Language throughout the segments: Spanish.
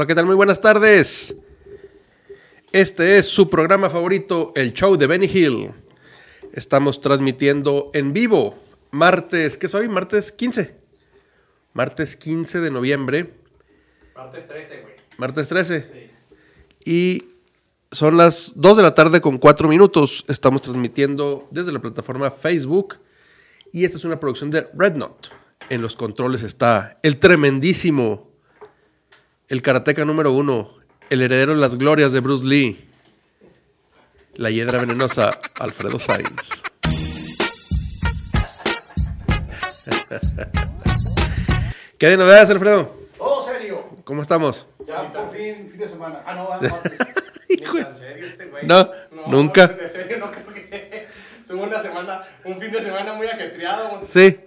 Hola, ¿qué tal? Muy buenas tardes. Este es su programa favorito, el show de Benny Hill. Estamos transmitiendo en vivo, martes, ¿qué soy? Martes 15. Martes 15 de noviembre. Martes 13, güey. Martes 13. Y son las 2 de la tarde con 4 minutos. Estamos transmitiendo desde la plataforma Facebook. Y esta es una producción de Red Knot. En los controles está el tremendísimo el karateca número uno, el heredero de las glorias de Bruce Lee, la hiedra venenosa, Alfredo Sainz. ¿Qué de novedades, Alfredo? Todo serio. ¿Cómo estamos? Ya por fin, fin de semana. Ah, no, no, ¿En serio este güey? No, nunca. No, de serio, no creo que. Tuve una semana, un fin de semana muy ajetreado. Sí.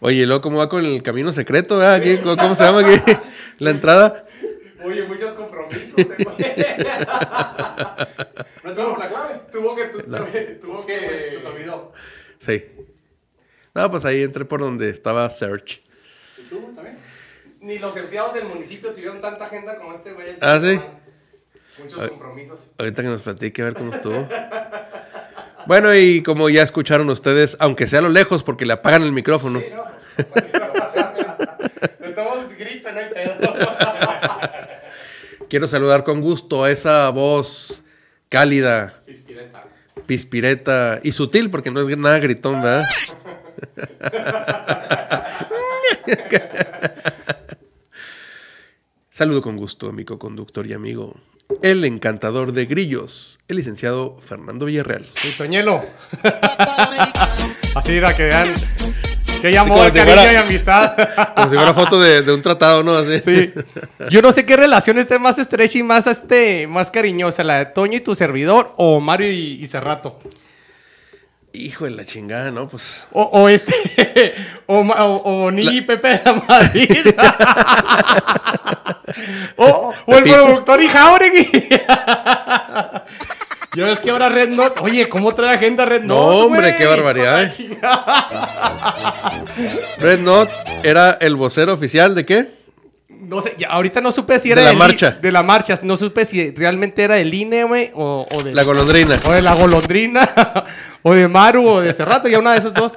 Oye, ¿y luego cómo va con el camino secreto? cómo, se llama aquí? La entrada. Oye, muchos compromisos. ¿eh? no tuvimos la clave. Tuvo que. Tuvo que. Se te eh, olvidó. Sí. No, pues ahí entré por donde estaba Search. ¿Y tú también? Ni los empleados del municipio tuvieron tanta agenda como este güey. Ah, sí. Muchos compromisos. Ahorita que nos platique a ver cómo estuvo. Bueno, y como ya escucharon ustedes, aunque sea a lo lejos, porque le apagan el micrófono. Pues, Quiero saludar con gusto a esa voz cálida. Pispireta. Pispireta y sutil, porque no es nada gritón, Saludo con gusto a mi co-conductor y amigo el encantador de grillos, el licenciado Fernando Villarreal. Toñelo. Así era que vean. Que llamó cariño y amistad. Como si fuera foto de, un tratado, ¿no? Así. Sí. Yo no sé qué relación esté más estrecha y más, este, más cariñosa, la de Toño y tu servidor o Mario y, y Cerrato. Hijo de la chingada, ¿no? Pues. O, este. O, o, Pepe de la Madrid. o, el productor y Jauregui. Yo es que ahora Red Note. Oye, ¿cómo trae agenda Red Note? No, hombre, qué barbaridad. Red Note era el vocero oficial de qué? no sé, ahorita no supe si era de la marcha. no supe si realmente era del INE, güey, o, de la golondrina. O de la golondrina, o de Maru, o de Cerrato, ya una de esas dos.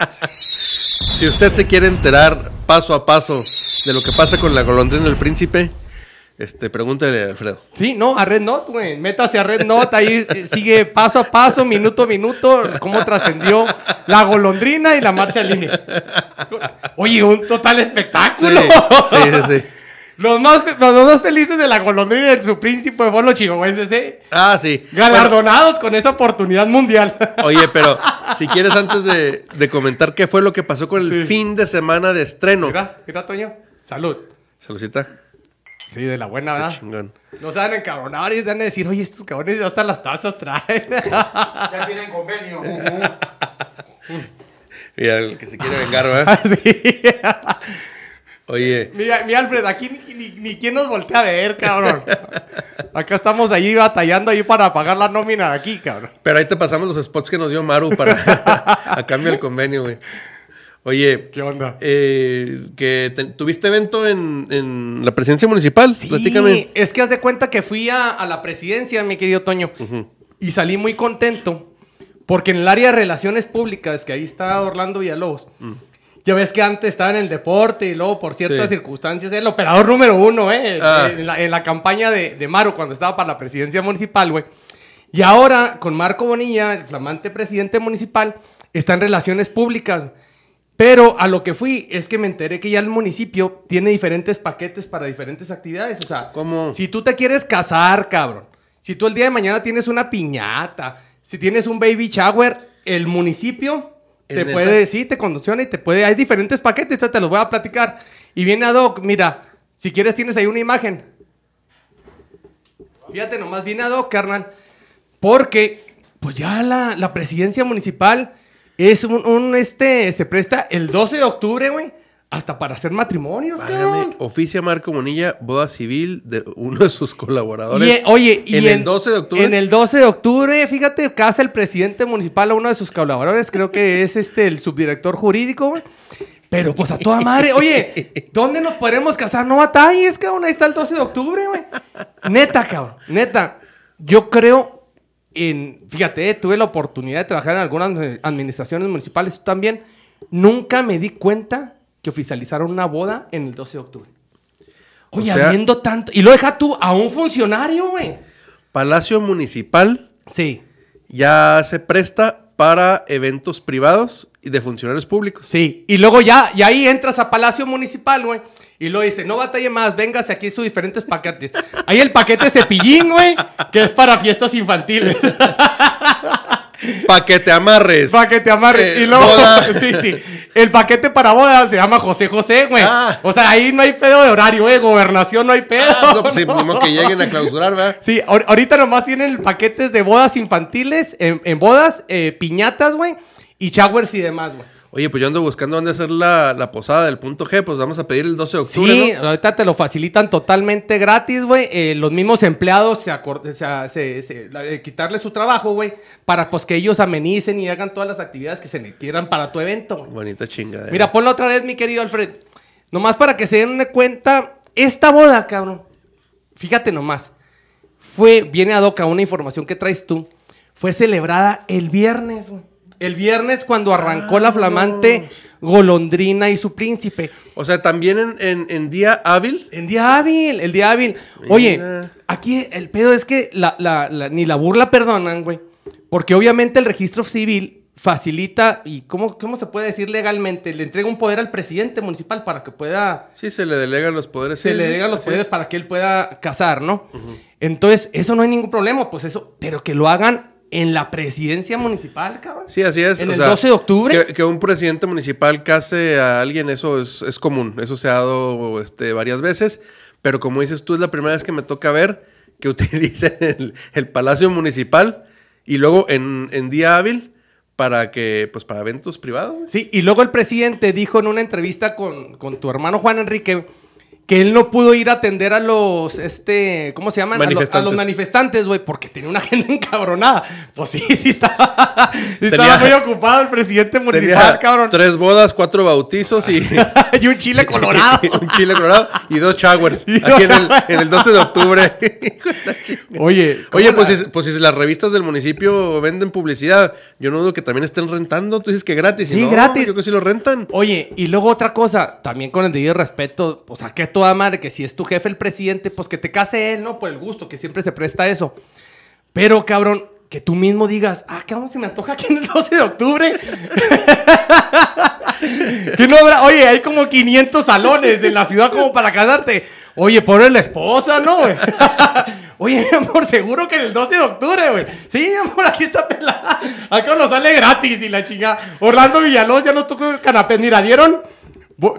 Si usted se quiere enterar paso a paso de lo que pasa con la golondrina del príncipe, este, pregúntale a Alfredo. Sí, no, a Red Note, güey. Métase a Red Note, ahí eh, sigue paso a paso, minuto a minuto, cómo trascendió la golondrina y la marcha del INE. Oye, un total espectáculo. sí, sí. sí. Los más, los más felices de la golondrina y de su príncipe fueron los chihuahuenses, ¿eh? Ah, sí. Galardonados con esa oportunidad mundial. Oye, pero si quieres, antes de, de comentar qué fue lo que pasó con el fin de semana de estreno. Mira, tal, Toño. Salud. Saludcita. Sí, de la buena, ¿verdad? Sí, chingón. No se van a encabronar y se van a decir, oye, estos cabrones ya hasta las tazas traen. ya tienen convenio. y el que se quiere vengar, ¿verdad? Ah, sí. Oye. Mira, mi Alfred, aquí ni, quién nos voltea a ver, cabrón. Acá estamos ahí batallando ahí para pagar la nómina aquí, cabrón. Pero ahí te pasamos los spots que nos dio Maru para a cambio del convenio, güey. Oye, ¿qué onda? Eh, que ¿Tuviste evento en, la presidencia municipal? Sí, es que haz de cuenta que fui a, la presidencia, mi querido Toño, y salí muy contento porque en el área de relaciones públicas, que ahí está Orlando Villalobos, mm. Ya ves que antes estaba en el deporte y luego, por ciertas circunstancias circunstancias, el operador número uno, ¿eh? Ah. En, la, campaña de, de Maru, cuando estaba para la presidencia municipal, güey. Y ahora, con Marco Bonilla, el flamante presidente municipal, está en relaciones públicas. Pero a lo que fui es que me enteré que ya el municipio tiene diferentes paquetes para diferentes actividades. O sea, como si tú te quieres casar, cabrón, si tú el día de mañana tienes una piñata, si tienes un baby shower, el municipio te puede, sí, te condiciona y te puede. Hay diferentes paquetes, te los voy a platicar. Y viene Doc, mira, si quieres tienes ahí una imagen. Fíjate nomás, viene Doc, carnal. Porque, pues ya la, presidencia municipal es un, este, se presta el 12 de octubre, güey hasta para hacer matrimonios, cabrón. Oficia Marco Monilla, boda civil de uno de sus colaboradores. oye, y en, el 12 de octubre. En el 12 de octubre, fíjate, casa el presidente municipal a uno de sus colaboradores, creo que es este el subdirector jurídico, güey. Pero pues a toda madre, oye, ¿dónde nos podremos casar? No es cabrón. Ahí está el 12 de octubre, güey. Neta, cabrón. Neta. Yo creo en. Fíjate, tuve la oportunidad de trabajar en algunas administraciones municipales, también. Nunca me di cuenta que oficializaron una boda en el 12 de octubre. Oye, habiendo tanto. Y lo deja tú a un funcionario, güey. Palacio Municipal. Sí. Ya se presta para eventos privados y de funcionarios públicos. Sí. Y luego ya, y ahí entras a Palacio Municipal, güey. Y lo dice, no batalle más, véngase aquí sus diferentes paquetes. Ahí el paquete cepillín, güey, que es para fiestas infantiles. Para que te amarres. Para que te amarres. Eh, y luego, sí, sí. El paquete para bodas se llama José José, güey. Ah. O sea, ahí no hay pedo de horario, güey. Eh. Gobernación no hay pedo. Ah, no, pues Sí, que lleguen a clausurar, ¿verdad? Sí, ahorita nomás tienen paquetes de bodas infantiles, en, bodas, eh, piñatas, güey, y showers y demás, güey. Oye, pues yo ando buscando dónde hacer la, posada del punto G, pues vamos a pedir el 12 de octubre. Sí, ahorita te lo facilitan totalmente gratis, güey. Eh, los mismos empleados se, se, se, se eh, quitarle su trabajo, güey, para pues que ellos amenicen y hagan todas las actividades que se requieran para tu evento, Bonita chingadera. ¿eh? Mira, ponlo otra vez, mi querido Alfred. Nomás para que se den cuenta, esta boda, cabrón. Fíjate nomás. Fue, viene a Doca una información que traes tú. Fue celebrada el viernes, güey. El viernes cuando arrancó la ah, flamante golondrina y su príncipe. O sea, también en, día hábil. En día hábil, el día hábil. Oye, aquí el pedo es que la, ni la burla perdonan, güey. Porque obviamente el registro civil facilita y cómo, cómo se puede decir legalmente, le entrega un poder al presidente municipal para que pueda... Sí, se le delegan los poderes. Se le delegan los poderes para que él pueda casar, ¿no? Entonces, eso no hay ningún problema, pues eso, pero que lo hagan en la presidencia municipal, cabrón. Sí, así es. En el 12 de octubre. Que, un presidente municipal case a alguien, eso es, común. Eso se ha dado este, varias veces. Pero como dices tú, es la primera vez que me toca ver que utilicen el, palacio municipal y luego en, día hábil para que, pues para eventos privados. Sí, y luego el presidente dijo en una entrevista con tu hermano Juan Enrique que él no pudo ir a atender a los, este, ¿cómo se llaman? A, los, manifestantes, güey, porque tenía una gente encabronada. Pues sí, sí estaba, muy ocupado el presidente municipal, cabrón. Tres bodas, cuatro bautizos y... un chile colorado. un chile colorado y dos showers. aquí en el, 12 de octubre. Oye, Oye pues, si, pues si las revistas del municipio venden publicidad, yo no dudo que también estén rentando. Tú dices que gratis. Sí, gratis. Yo creo que sí lo rentan. Oye, y luego otra cosa, también con el debido respeto, o pues, sea, que todo toda madre que si es tu jefe el presidente, pues que te case él, ¿no? Por el gusto, que siempre se presta eso. Pero, cabrón, que tú mismo digas, ah, cabrón, se me antoja aquí en el 12 de octubre. que no habrá, oye, hay como 500 salones en la ciudad como para casarte. Oye, pobre la esposa, ¿no? Oye, mi amor, seguro que el 12 de octubre, güey. Sí, mi amor, aquí está pelada. Acá nos sale gratis y la chingada. Orlando Villalobos ya nos tocó el canapé. Mira, ¿dieron?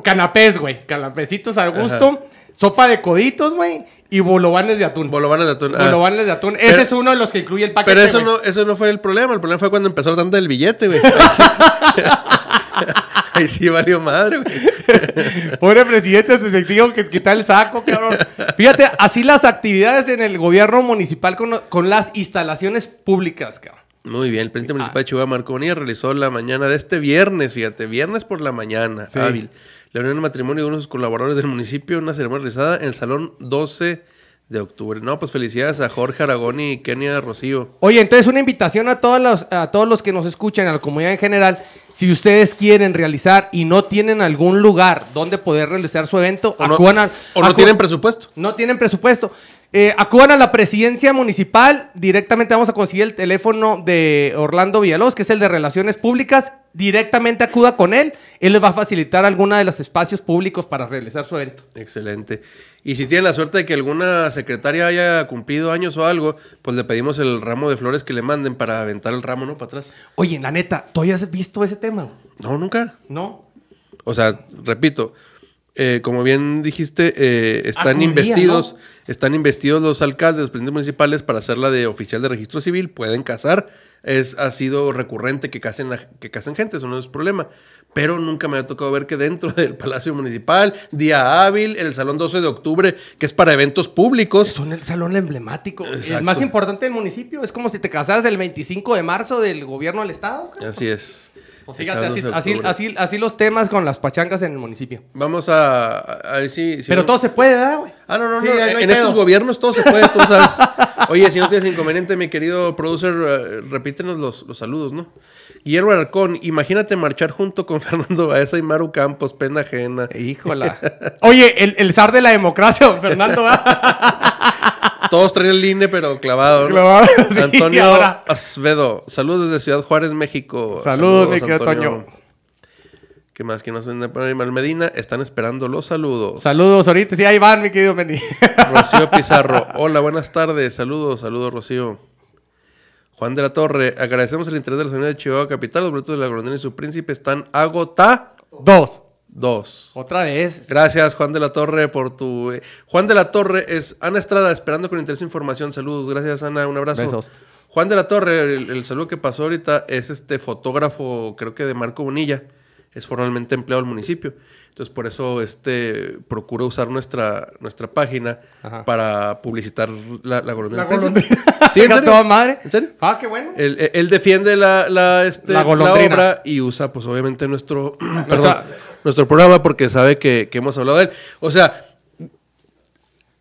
Canapés, güey. Canapecitos al gusto. Sopa de coditos, güey. Y bolovanes de atún. Bolovanes de atún. Ah. Bolobanes de atún. Ese es uno de los que incluye el paquete. Pero eso no, eso no fue el problema. El problema fue cuando empezó tanto el billete, güey. Ay, sí valió madre, güey. Pobre presidente, se sentido que quita el saco, cabrón. Fíjate, así las actividades en el gobierno municipal con, con las instalaciones públicas, cabrón. Muy bien, el presidente municipal de Chihuahua, Marco realizó la mañana de este viernes, fíjate, viernes por la mañana, hábil, la unión de matrimonio de unos colaboradores del municipio, una ceremonia realizada en el Salón 12 de octubre. No, pues felicidades a Jorge Aragón y Kenia Rocío. Oye, entonces una invitación a, todos a todos los que nos escuchan, a la comunidad en general, si ustedes quieren realizar y no tienen algún lugar donde poder realizar su evento, o no, o no tienen presupuesto. No tienen presupuesto. Eh, acudan a la presidencia municipal. Directamente vamos a conseguir el teléfono de Orlando Villalobos, que es el de Relaciones Públicas. Directamente acuda con él. Él les va a facilitar alguna de los espacios públicos para realizar su evento. Excelente. Y si tienen la suerte de que alguna secretaria haya cumplido años o algo, pues le pedimos el ramo de flores que le manden para aventar el ramo, ¿no? Para atrás. Oye, la neta, ¿tú has visto ese, tema. No, nunca. No. O sea, repito, eh, como bien dijiste, eh, están ah, investidos, están investidos los alcaldes, los presidentes municipales para hacerla de oficial de registro civil, pueden casar. Es, ha sido recurrente que casen, que casen gente, eso no es problema. Pero nunca me ha tocado ver que dentro del Palacio Municipal, Día Hábil, el Salón 12 de Octubre, que es para eventos públicos. Son el salón emblemático. El más importante del municipio. Es como si te casaras el 25 de marzo del gobierno del Estado. Así es. Pues fíjate, así, así, así, los temas con las pachancas en el municipio. Vamos a, ver si, Pero todo se puede, ¿verdad, güey? Ah, no, no, no. Eh, en, estos gobiernos todo se puede, tú sabes. Oye, si no tienes inconveniente, mi querido producer, eh, repítenos los, saludos, ¿no? Guillermo Alarcón, imagínate marchar junto con Fernando Baeza y Maru Campos, pena ajena. Híjola. Oye, el, zar de la democracia, don Fernando. todos traen el INE, pero clavado. ¿no? Clavado. Antonio Asvedo. Saludos desde Ciudad Juárez, México. Saludos, mi querido Antonio. ¿Qué más? ¿Quién más vende por Animal Medina? Están esperando los saludos. Saludos, ahorita sí, ahí van, mi querido Meni. Rocío Pizarro. Hola, buenas tardes. Saludos, saludos, Rocío. Juan de la Torre. Agradecemos el interés de la de Chihuahua Capital. Los boletos de la Golondrina y su príncipe están agotados. Dos. Dos. Otra vez. Gracias, Juan de la Torre, por tu. Eh, Juan de la Torre es Ana Estrada, esperando con interés información. Saludos. Gracias, Ana. Un abrazo. Besos. Juan de la Torre, el, saludo que pasó ahorita es este fotógrafo, creo que de Marco Bonilla. Es formalmente empleado del municipio. Entonces, por eso este procuro usar nuestra, nuestra página para publicitar la, la golondrina. La ¿Sí, ¿en serio? madre. ¿En serio? Ah, qué bueno. Él, defiende la, la, este, obra y usa, pues, obviamente, nuestro. Perdón nuestro programa porque sabe que, que hemos hablado de él. O sea,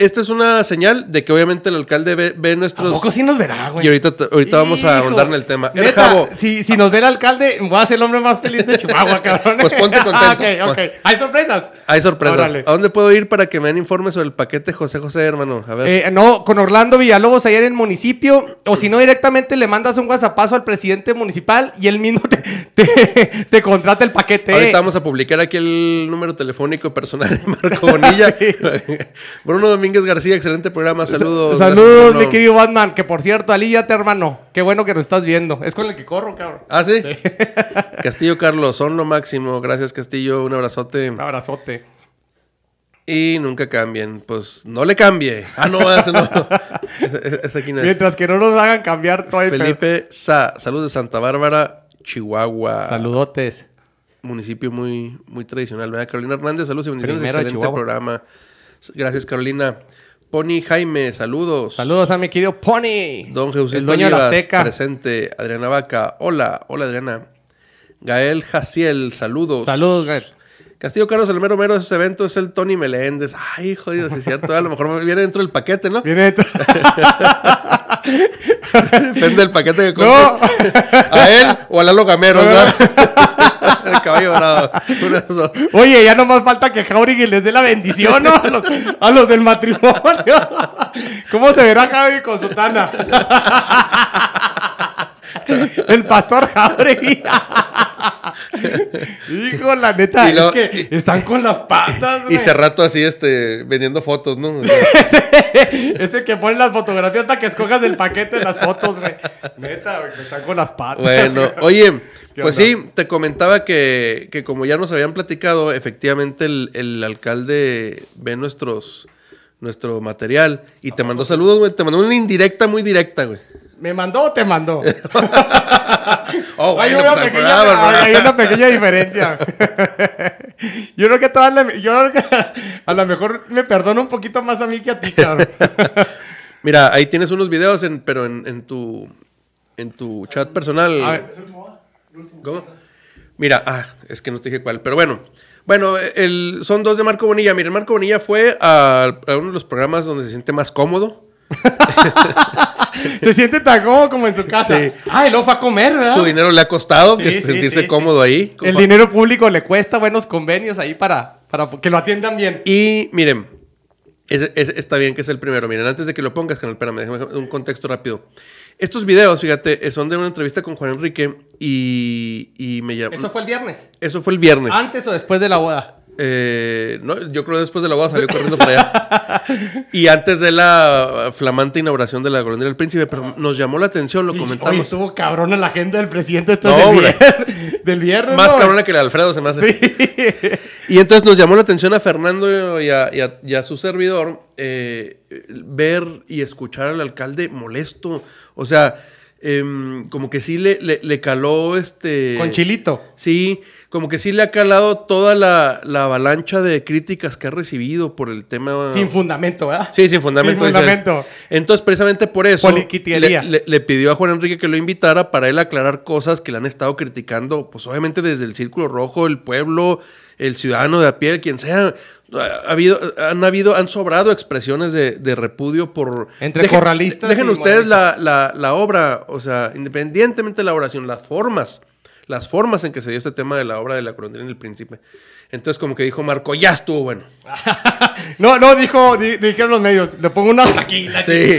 esta es una señal de que obviamente el alcalde ve, nuestros. ¿A poco sí nos verá, güey. Y ahorita, ahorita vamos a ahondar en el tema. El Jabo. Si, nos ve el alcalde, voy a ser el hombre más feliz de Chihuahua, cabrón. Pues ponte ah, contento. ok, ok. Hay sorpresas. Hay sorpresas. ¿A dónde puedo ir para que me den informes sobre el paquete José José, hermano? A ver. Eh, no, con Orlando Villalobos ayer en el municipio. O si no, directamente le mandas un WhatsApp al presidente municipal y él mismo te, te, contrata el paquete. Ahorita vamos a publicar aquí el número telefónico personal de Marco Bonilla. Bruno Domingo. García, excelente programa. Saludos. Saludos, mi querido Batman. Que por cierto, alíate hermano. Qué bueno que nos estás viendo. Es con el que corro, cabrón. Ah, sí. Castillo Carlos, son lo máximo. Gracias, Castillo. Un abrazote. Un abrazote. Y nunca cambien. Pues no le cambie. Ah, no, no. aquí Mientras que no nos hagan cambiar todo Felipe Sa, saludos de Santa Bárbara, Chihuahua. Saludotes. Municipio muy, muy tradicional, Carolina Hernández, saludos y bendiciones. excelente programa. Gracias, Carolina. Pony Jaime, saludos. Saludos a mi querido Pony. Don Jesucito Azteca presente. Adriana Vaca, hola, hola Adriana. Gael Jaciel, saludos. Saludos, Gael. Castillo Carlos, el mero mero de este evento es el Tony Meléndez. Ay, jodido, si es cierto. A lo mejor viene dentro del paquete, ¿no? Viene dentro. Depende del paquete que compres. A él o a Lalo Gamero, ¿no? El caballo dorado. Oye, ya no más falta que Jauregui les dé la bendición a, los, del matrimonio. ¿Cómo se verá Javi con sotana? El pastor Jauregui. Hijo, la neta, que están con las patas, güey. Y rato así, este, vendiendo fotos, ¿no? ese, que pone las fotografías hasta que escojas el paquete de las fotos, güey. Neta, güey, están con las patas. Bueno, oye, pues sí, te comentaba que, como ya nos habían platicado, efectivamente el, alcalde ve nuestros nuestro material y te mandó saludos, güey. Te mandó una indirecta muy directa, güey. ¿Me mandó o te mandó? Oh, pues, hay, una pequeña, diferencia. yo creo que a lo mejor me perdono un poquito más a mí que a ti, cabrón. Mira, ahí tienes unos videos, pero en, tu, en tu chat personal. A ¿Cómo? Mira, ah, es que no te dije cuál, pero bueno. Bueno, el, son dos de Marco Bonilla. Mira, Marco Bonilla fue a uno de los programas donde se siente más cómodo se siente tan cómodo como en su casa. Sí. Ah, y luego a comer, ¿verdad? Su dinero le ha costado sentirse cómodo ahí. El dinero público le cuesta buenos convenios ahí para, para que lo atiendan bien. Y miren, está bien que es el primero. Miren, antes de que lo pongas, canal, espérame, déjame un contexto rápido. Estos videos, fíjate, eh, son de una entrevista con Juan Enrique y, y me llamó. ¿Eso fue el viernes? Eso fue el viernes. ¿Antes o después de la boda? Eh, yo creo que después de la boda salió corriendo para allá. y antes de la flamante inauguración de la colonia del príncipe, pero nos llamó la atención, lo comentamos. tuvo estuvo cabrona la agenda del presidente esto del, viernes, Más cabrona que el Alfredo se me hace. Y entonces nos llamó la atención a Fernando y a, su servidor eh, ver y escuchar al alcalde molesto. O sea, Em, como que sí le, le, caló este... Con chilito. Sí, como que sí le ha calado toda la, avalancha de críticas que ha recibido por el tema... Sin fundamento, ¿verdad? Sí, sin fundamento. Sin fundamento. Entonces, precisamente por eso le, pidió a Juan Enrique que lo invitara para él aclarar cosas que le han estado criticando, pues obviamente desde el Círculo Rojo, el pueblo, el ciudadano de a pie, quien sea ha habido, han habido, han sobrado expresiones de, de repudio por. Entre corralistas. Dejen ustedes la, la, la, obra, o sea, independientemente de la oración, las formas, las formas en que se dio este tema de la obra de la corondrina en el príncipe. Entonces, como que dijo Marco, ya estuvo bueno. no, no, dijo, dijeron los medios, le pongo una hasta aquí,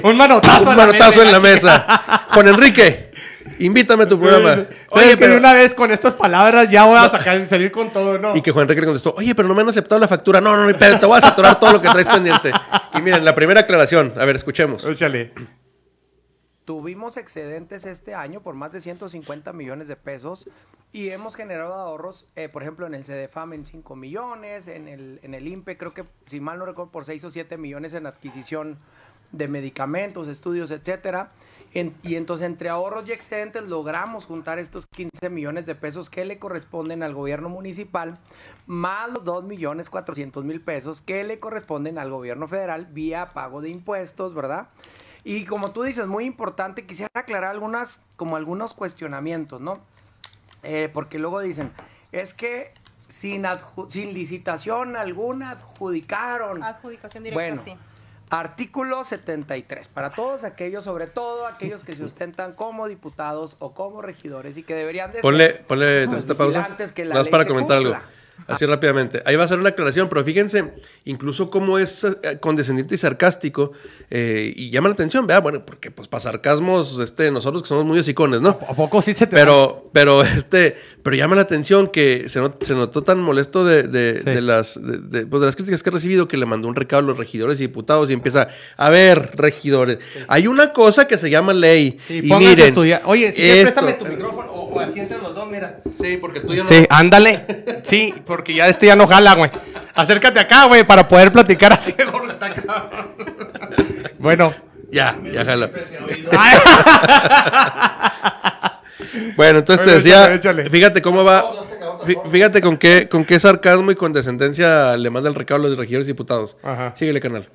un manotazo, un manotazo en la mesa. Juan Enrique. Invítame a tu programa. Oye, pero una vez con estas palabras ya voy a sacar salir con todo, ¿no? Y que Juan Enrique contestó, oye, pero no me han aceptado la factura. No, no, no, te voy a saturar todo lo que traes pendiente. Y miren, la primera aclaración. A ver, escuchemos. Escúchale. Tuvimos excedentes este año por más de 150 millones de pesos y hemos generado ahorros, eh, por ejemplo, en el CDFAM en 5 millones, en el, en el INPE, creo que, si mal no recuerdo, por 6 o 7 millones en adquisición de medicamentos, estudios, etcétera y entonces entre ahorros y excedentes logramos juntar estos 15 millones de pesos que le corresponden al gobierno municipal, más los 2 millones 400 mil pesos que le corresponden al gobierno federal vía pago de impuestos, ¿verdad? Y como tú dices, muy importante, quisiera aclarar algunas, como algunos cuestionamientos, ¿no? Eh, porque luego dicen, es que sin, sin licitación alguna adjudicaron. Adjudicación directa, sí Artículo 73. Para todos aquellos, sobre todo aquellos que se ostentan como diputados o como regidores y que deberían de ser ponle, que la para comentar algo. Así rápidamente. Ahí va a ser una aclaración, pero fíjense, incluso cómo es eh, condescendiente y sarcástico, eh, y llama la atención, vea, Bueno, porque pues para sarcasmos, este, nosotros que somos muy osicones, ¿no? ¿A poco sí se te Pero, pero, este, pero llama la atención que se, notó tan molesto de, las, pues, las críticas que ha recibido que le mandó un recado a los regidores y diputados y empieza, a ver, regidores, hay una cosa que se llama ley. y miren, Oye, si tu eh, micrófono o, los dos. Sí, porque tú ya no. Sí, ándale. Sí, porque ya este ya no jala, güey. Acércate acá, güey, para poder platicar así. bueno. Ya, ya jala. bueno, entonces te decía, fíjate cómo va, fíjate con qué, con qué sarcasmo y condescendencia le manda el recado a los regidores y diputados. Ajá. Síguele, canal.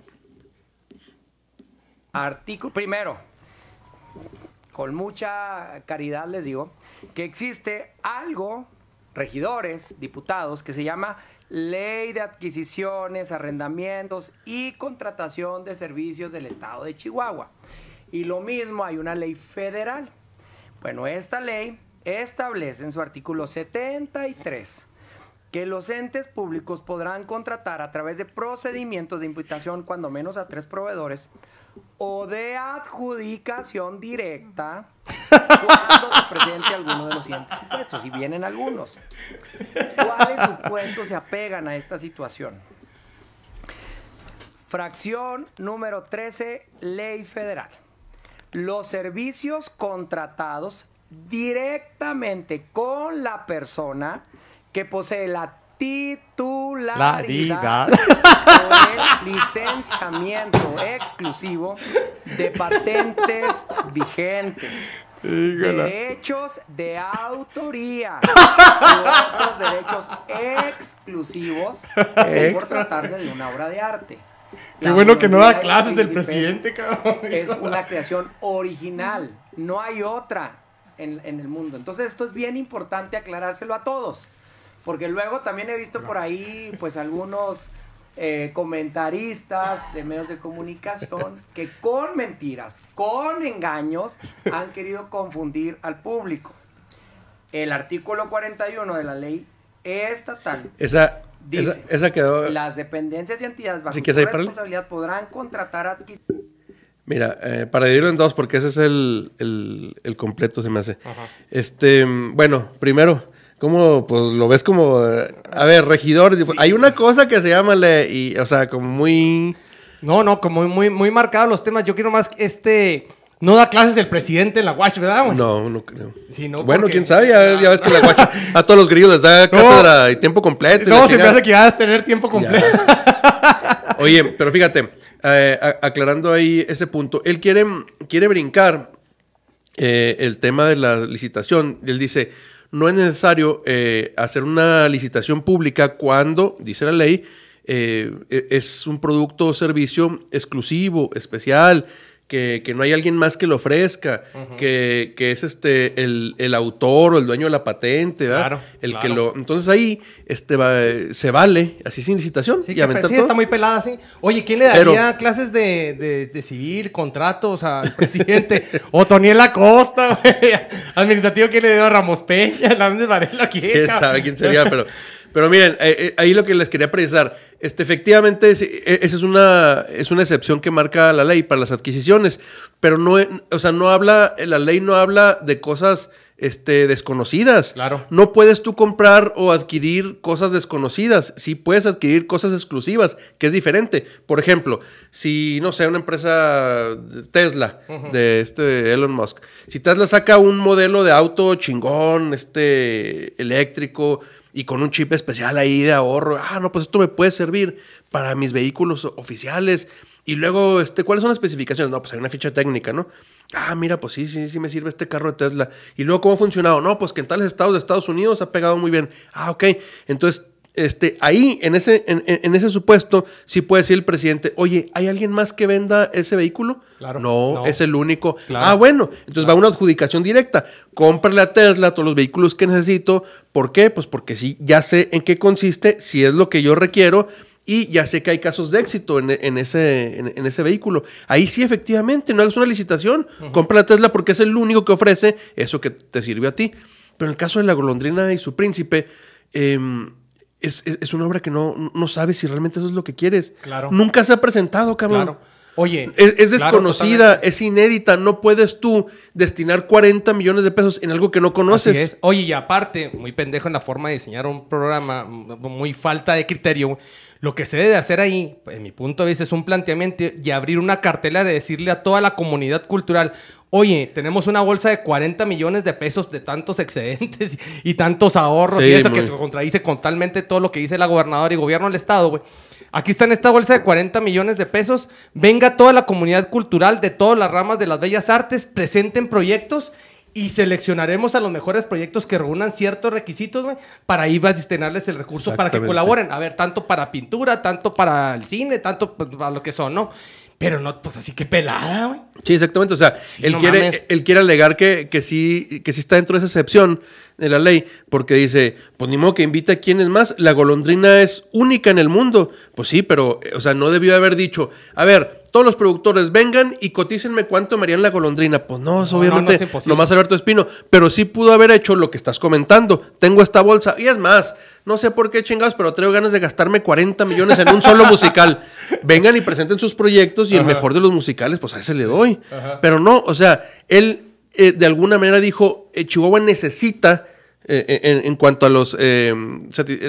Artículo primero, con mucha caridad les digo, que existe algo, regidores, diputados, que se llama Ley de Adquisiciones, Arrendamientos y Contratación de Servicios del Estado de Chihuahua. Y lo mismo hay una ley federal. Bueno, esta ley establece en su artículo 73 que los entes públicos podrán contratar a través de procedimientos de imputación cuando menos a tres proveedores o de adjudicación directa cuando se presente alguno de los siguientes supuestos, si vienen algunos. ¿Cuáles supuestos se apegan a esta situación? Fracción número 13, Ley Federal. Los servicios contratados directamente con la persona que posee la titularidad por el licenciamiento exclusivo de patentes vigentes. Derechos de autoría otros derechos exclusivos por tratarse de una obra de arte. Qué bueno que no da clases del presidente, Es una creación original, no hay otra en el mundo. Entonces esto es bien importante aclarárselo a todos. Porque luego también he visto por ahí, pues algunos eh, comentaristas de medios de comunicación que con mentiras, con engaños, han querido confundir al público. El artículo 41 de la ley estatal. Esa, dice, quedó. Las dependencias y entidades bajo sí, responsabilidad podrán contratar adquisiciones. Mira, eh, para dividirlo en dos, porque ese es el, completo, se me hace. Este, mm, bueno, primero, ¿Cómo? pues lo ves como, eh, a ver, regidor, hay una cosa que se llama, le, y, o sea, como muy... No, no, como muy, muy marcados los temas. Yo quiero más este... No da clases el presidente en la guacha, ¿verdad, No, no creo. bueno, quién sabe, ya, ves que la guacha a todos los grillos les da cátedra y tiempo completo. No, se me hace que ya a tener tiempo completo. Oye, pero fíjate, eh, aclarando ahí ese punto, él quiere, quiere brincar eh, el tema de la licitación. Él dice, no es necesario eh, hacer una licitación pública cuando, dice la ley, eh, e-, es un producto o servicio exclusivo, especial, que, que, no hay alguien más que lo ofrezca, que, que, es este el, el, autor o el dueño de la patente, ¿verdad? Claro, el que lo. Entonces ahí este se vale, así sin licitación. Sí, está muy pelada, así Oye, ¿quién le daría clases de, de, de, civil, contratos al presidente? O Toniel Acosta, güey. Administrativo, ¿quién le dio a Ramos Peña? la Varela, ¿Quién sabe quién sería? Pero. Pero miren, eh, eh, ahí lo que les quería precisar, este, efectivamente e, esa es, una, es una excepción que marca la ley para las adquisiciones, pero no, o sea, no habla, la ley no habla de cosas este, desconocidas. Claro. No puedes tú comprar o adquirir cosas desconocidas. Sí puedes adquirir cosas exclusivas, que es diferente. Por ejemplo, si, no sé, una empresa Tesla, de este Elon Musk, si Tesla saca un modelo de auto chingón, este, eléctrico, y con un chip especial ahí de ahorro. Ah, no, pues esto me puede servir para mis vehículos oficiales. Y luego, este, ¿cuáles son las especificaciones? No, pues hay una ficha técnica, ¿no? Ah, mira, pues sí, sí, sí me sirve este carro de Tesla. Y luego, ¿cómo ha funcionado? No, pues que en tales estados de Estados Unidos ha pegado muy bien. Ah, ok. Entonces, este, ahí, en ese, en, ese supuesto, sí puede decir el presidente, oye, ¿hay alguien más que venda ese vehículo? Claro, no, es el único. ah, bueno, entonces va va una adjudicación directa. Cómprale a Tesla todos los vehículos que necesito. ¿Por qué? Pues porque sí, ya sé en qué consiste, si es lo que yo requiero. Y ya sé que hay casos de éxito en, ese, en, ese vehículo. Ahí sí, efectivamente, no hagas una licitación. Compra Tesla porque es el único que ofrece eso que te sirve a ti. Pero en el caso de la golondrina y su príncipe, eh, es, una obra que no, no sabes si realmente eso es lo que quieres. Claro. Nunca se ha presentado, cabrón. Claro. Oye, es, desconocida, es inédita, no puedes tú destinar 40 millones de pesos en algo que no conoces. Oye, y aparte, muy pendejo en la forma de diseñar un programa, muy falta de criterio lo que se debe hacer ahí, en mi punto de vista, es un planteamiento y abrir una cartela de decirle a toda la comunidad cultural, oye, tenemos una bolsa de 40 millones de pesos de tantos excedentes y, tantos ahorros y eso que contradice totalmente todo lo que dice la gobernadora y gobierno del estado, güey. Aquí está en esta bolsa de 40 millones de pesos, venga toda la comunidad cultural de todas las ramas de las bellas artes, presenten proyectos y seleccionaremos a los mejores proyectos que reúnan ciertos requisitos, güey, para ir a destinarles el recurso para que colaboren. A ver, tanto para pintura, tanto para el cine, tanto pues, para lo que son, ¿no? Pero no, pues así que pelada, güey. Sí, exactamente. O sea, él, quiere, él quiere alegar que, sí, que sí está dentro de esa excepción de la ley, porque dice, pues ni modo que invita a quienes más, la golondrina es única en el mundo. Pues sí, pero, eh, o sea, no debió haber dicho, a ver, todos los productores vengan y cotícenme cuánto María harían la golondrina. Pues no, obviamente no, más Alberto Espino, pero sí pudo haber hecho lo que estás comentando. Tengo esta bolsa y es más, no sé por qué chingados, pero traigo ganas de gastarme 40 millones en un solo musical. Vengan y presenten sus proyectos y el mejor de los musicales, pues a ese le doy. Pero no, o sea, él eh, de alguna manera dijo, eh, Chihuahua necesita, eh, en, en, cuanto a los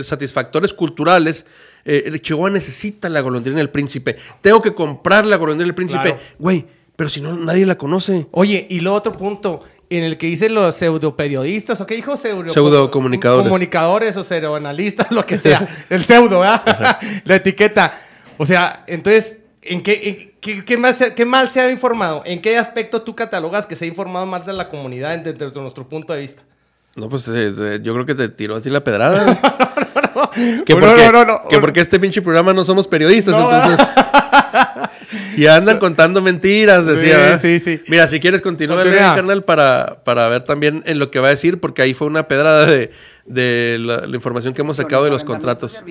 satisfactores culturales, eh, Chihuahua necesita la golondrina del príncipe. Tengo que comprar la golondrina del príncipe. Güey, pero si no, nadie la conoce. Oye, y lo otro punto, en el que dicen los pseudo periodistas, ¿o qué dijo? Pseudo, comunicadores. Comunicadores o pseudo analistas, lo que sea. el pseudo, ¿verdad? la etiqueta. O sea, entonces, ¿en qué, qué, mal se, ha informado? ¿En qué aspecto tú catalogas que se ha informado más de la comunidad desde, nuestro punto de vista? No, pues eh, eh, yo creo que te tiró así la pedrada. que porque, este pinche programa no somos periodistas, y andan contando mentiras, decía. Mira, si quieres continúa el canal para, para ver también en lo que va a decir, porque ahí fue una pedrada de, la, información que hemos sacado de los contratos.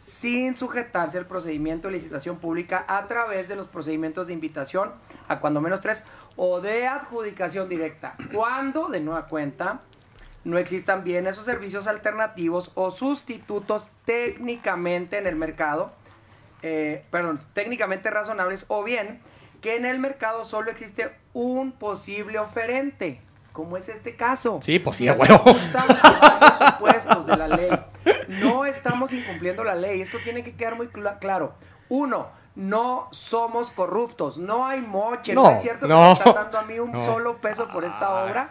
sin sujetarse al procedimiento de licitación pública a través de los procedimientos de invitación a cuando menos tres o de adjudicación directa. Cuando, de nueva cuenta, no existan bien esos servicios alternativos o sustitutos técnicamente en el mercado, eh, perdón, técnicamente razonables, o bien que en el mercado solo existe un posible oferente, como es este caso. Sí, pues sí, de No estamos incumpliendo la ley, esto tiene que quedar muy claro. Uno, no somos corruptos, no hay moche, no, es cierto que me está dando a mí un solo peso por esta ah. obra.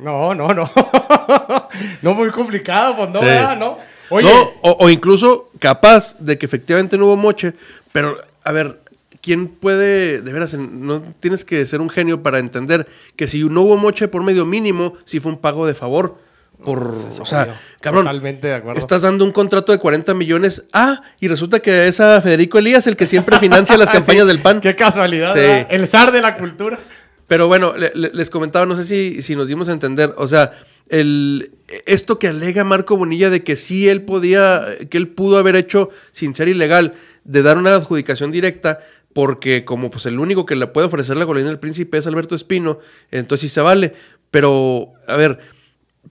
No, no, no. no muy complicado, pues no, ¿verdad? No. o, incluso capaz de que efectivamente no hubo moche, pero a ver, ¿quién puede, de veras, no tienes que ser un genio para entender que si no hubo moche por medio mínimo, si fue un pago de favor? Por, o sea, cabrón, Totalmente de acuerdo. estás dando un contrato de 40 millones. Ah, y resulta que es a Federico Elías el que siempre financia las ah, campañas del PAN. Qué casualidad. El zar de la cultura. Pero bueno, les comentaba, no sé si, si nos dimos a entender, o sea, el, esto que alega Marco Bonilla de que sí él podía, que él pudo haber hecho sin ser ilegal, de dar una adjudicación directa, porque como pues el único que le puede ofrecer la colina del príncipe es Alberto Espino, entonces sí se vale. Pero, a ver,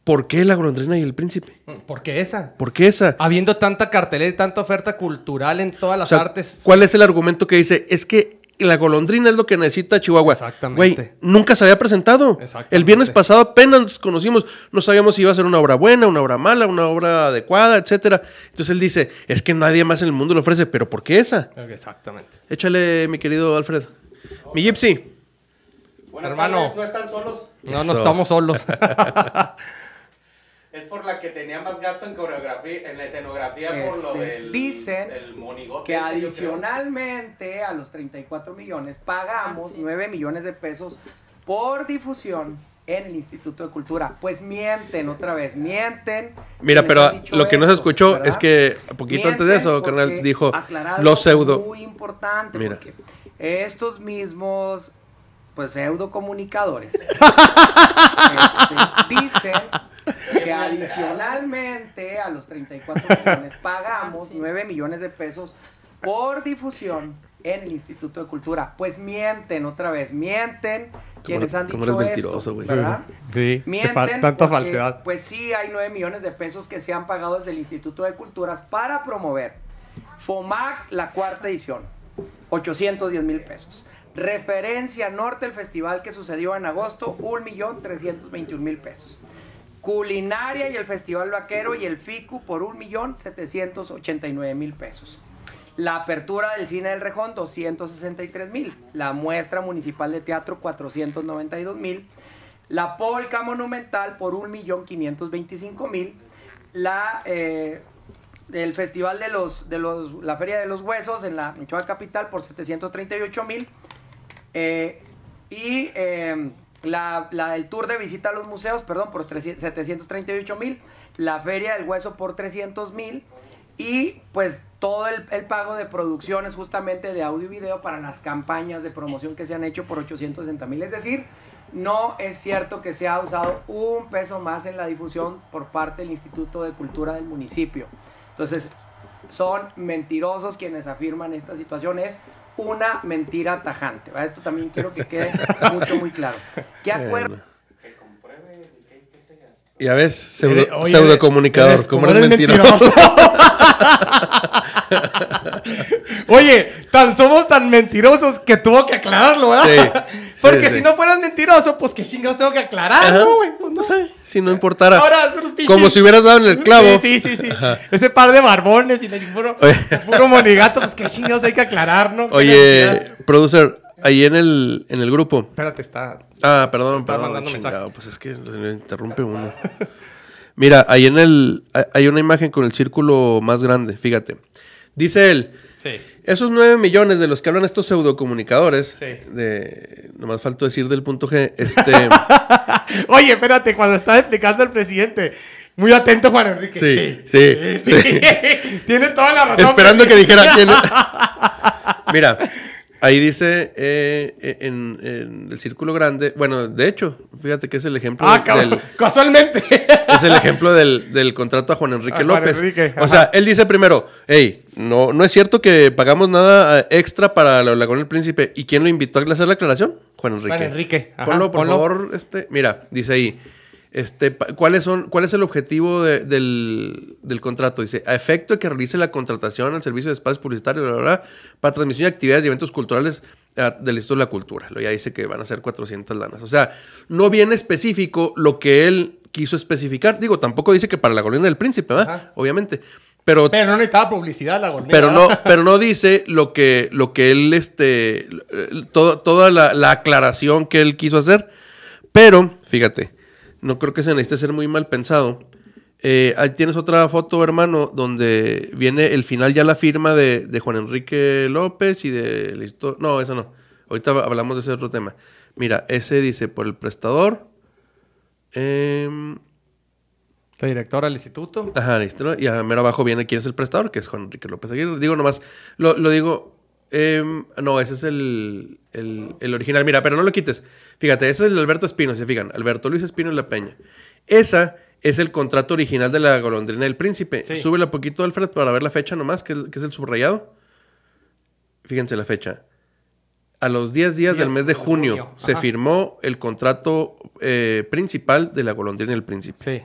¿por qué la golondrina y el príncipe? ¿Por qué esa? ¿Por qué esa? Habiendo tanta cartelera y tanta oferta cultural en todas las partes. artes. ¿Cuál es el argumento que dice? Es que la golondrina es lo que necesita Chihuahua. Exactamente. nunca se había presentado. El viernes pasado apenas conocimos, no sabíamos si iba a ser una obra buena, una obra mala, una obra adecuada, etcétera. Entonces él dice, es que nadie más en el mundo lo ofrece, pero ¿por qué esa? Exactamente. Échale, mi querido Alfred. Mi Gypsy. Buenas Hermano. no están solos. No, no estamos solos. es por la que tenía más gasto en coreografía, en la escenografía por lo este, del, dicen Que adicionalmente a los 34 millones pagamos 9 ah, millones de pesos por difusión en el Instituto de Cultura. Pues mienten otra vez, mienten. Mira, pero lo que no se escuchó es que poquito antes de eso, carnal dijo los pseudo. Muy importante, Mira. estos mismos pues pseudo comunicadores este, dicen que adicionalmente a los 34 millones pagamos 9 ah, millones de pesos por difusión en el Instituto de Cultura. Pues mienten otra vez, mienten quienes han dicho Sí, mienten tanta falsedad. Pues sí, hay 9 millones de pesos que se han pagado desde el Instituto de Culturas para promover FOMAC, la cuarta edición, 810 mil pesos. Referencia Norte, el festival que sucedió en agosto, 1.321.000 pesos. Culinaria y el Festival Vaquero y el FICU por 1.789.000 pesos. La apertura del Cine del Rejón, 263.000. La muestra municipal de teatro, 492.000. La Polca Monumental por 1.525.000. La... Eh, el Festival de los, de los, la Feria de los Huesos en la Michoacán Capital por 738 mil. Eh, y eh, la, del tour de visita a los museos, perdón, por 738 mil, la feria del hueso por 300 mil y pues todo el, pago de producciones justamente de audio y video para las campañas de promoción que se han hecho por 860 mil. Es decir, no es cierto que se ha usado un peso más en la difusión por parte del Instituto de Cultura del municipio. Entonces, son mentirosos quienes afirman esta situación. Es una mentira tajante. Esto también quiero que quede mucho, muy claro. ¿Qué acuerdo? Que compruebe el que Ya ves, pseudo, comunicador, como eres mentiroso. Oye, tan somos tan mentirosos que tuvo que aclararlo, ¿verdad? Sí. Porque si no fueras mentiroso, pues que chingados tengo que aclarar, ¿no, pues, no. sé, si no importara. Ahora, como si hubieras dado en el clavo. Sí, sí, sí. Ese par de barbones y de puro, puro monigato, pues, que chingados hay que aclarar, ¿no? Oye, producer, ahí en el, en el grupo. Espérate, está. Ah, perdón, está perdón. mensaje. pues es que le interrumpe uno. Mira, ahí en el. Hay una imagen con el círculo más grande, fíjate. Dice él. Esos 9 millones de los que hablan estos pseudocomunicadores, de, nomás falto decir del punto G, este... Oye, espérate, cuando está explicando el presidente, muy atento Juan Enrique. Sí, sí. Tiene toda la razón. Esperando que dijera... Mira, Ahí dice eh, eh, en, el círculo grande. Bueno, de hecho, fíjate que es el ejemplo. Ah, del, casualmente. Es el ejemplo del, del contrato a Juan Enrique ah, López. o sea, él dice primero: Hey, no, no es cierto que pagamos nada eh, extra para la con el Príncipe. ¿Y quién lo invitó a hacer la aclaración? Juan Enrique. Juan Enrique. ponlo, por favor. Este, mira, dice ahí. Este, ¿cuáles son, ¿Cuál es el objetivo del, contrato? Dice, a efecto de que realice la contratación al servicio de espacios publicitarios, para transmisión de actividades y eventos culturales ah, del Instituto de la Cultura. Lo ya dice que van a ser 400 lanas. O sea, no viene específico lo que él quiso especificar. Digo, tampoco dice que para la Golina del príncipe, ¿verdad? Obviamente. Pero, pero no necesitaba publicidad la golina. Pero no, pero no dice lo que, lo que él, este, eh, todo, toda la aclaración que él quiso hacer. Pero, fíjate, no creo que se necesite ser muy mal pensado. Eh, ahí tienes otra foto, hermano, donde viene el final ya la firma de, Juan Enrique López y de... Listo. No, eso no. Ahorita hablamos de ese otro tema. Mira, ese dice por el prestador. Em, la directora del instituto. Ajá, listo. Y a mero abajo viene quién es el prestador, que es Juan Enrique López Aguirre. Digo nomás, lo digo Em, no, ese es el, original. Mira, pero no lo quites. Fíjate, ese es el Alberto Espino, se fijan. Alberto Luis Espino y La Peña. Esa es el contrato original de la golondrina del príncipe. sube un poquito, Alfred, para ver la fecha nomás, que, que es el subrayado. Fíjense la fecha. A los 10 días del mes de junio, se firmó el contrato eh, principal de la golondrina del príncipe. Sí.